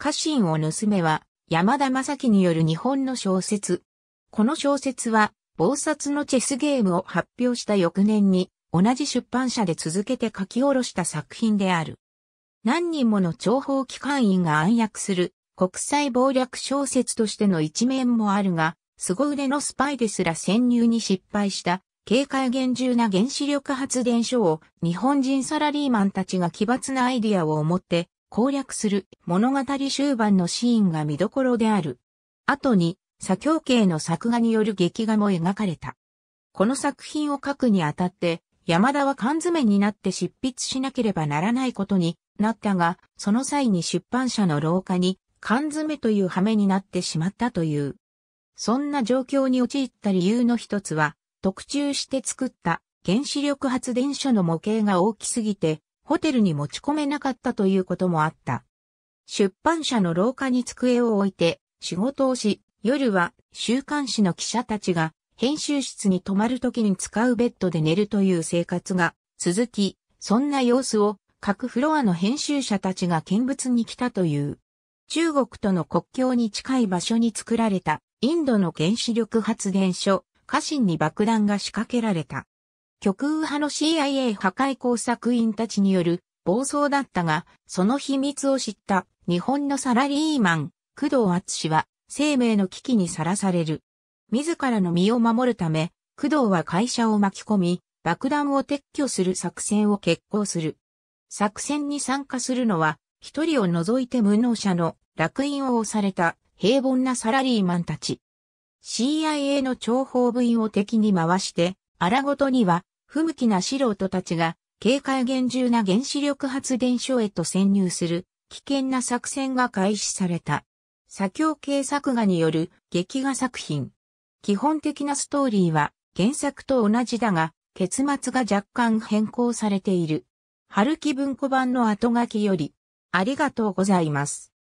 家臣を盗めは、山田正樹による日本の小説。この小説は、暴殺のチェスゲームを発表した翌年に、同じ出版社で続けて書き下ろした作品である。何人もの諜報機関員が暗躍する国際暴略小説としての一面もあるが、凄腕のスパイですら潜入に失敗した警戒厳重な原子力発電所を日本人サラリーマンたちが奇抜なアイディアを持って攻略する物語終盤のシーンが見どころである。後に、左京系の作画による劇画も描かれた。この作品を書くにあたって、山田は缶詰になって執筆しなければならないことになったが、その際に出版社の廊下に缶詰という羽目になってしまったという。そんな状況に陥った理由の一つは、特注して作った原子力発電所の模型が大きすぎて、ホテルに持ち込めなかったということもあった。出版社の廊下に机を置いて仕事をし、夜は週刊誌の記者たちが編集室に泊まる時に使うベッドで寝るという生活が続き、そんな様子を各フロアの編集者たちが見物に来たという。中国との国境に近い場所に作られたインドの原子力発電所、家臣に爆弾が仕掛けられた。極右派の CIA 破壊工作員たちによる暴走だったが、その秘密を知った日本のサラリーマン、工藤厚氏は生命の危機にさらされる。自らの身を守るため、工藤は会社を巻き込み、爆弾を撤去する作戦を決行する。作戦に参加するのは、一人を除いて無能者の落印を押された平凡なサラリーマンたち。CIA の諜報部員を敵に回して、荒ごとには不向きな素人たちが、警戒厳重な原子力発電所へと潜入する、危険な作戦が開始された。左京系作画による劇画作品。基本的なストーリーは原作と同じだが、結末が若干変更されている。春木文庫版の後書きより、ありがとうございます。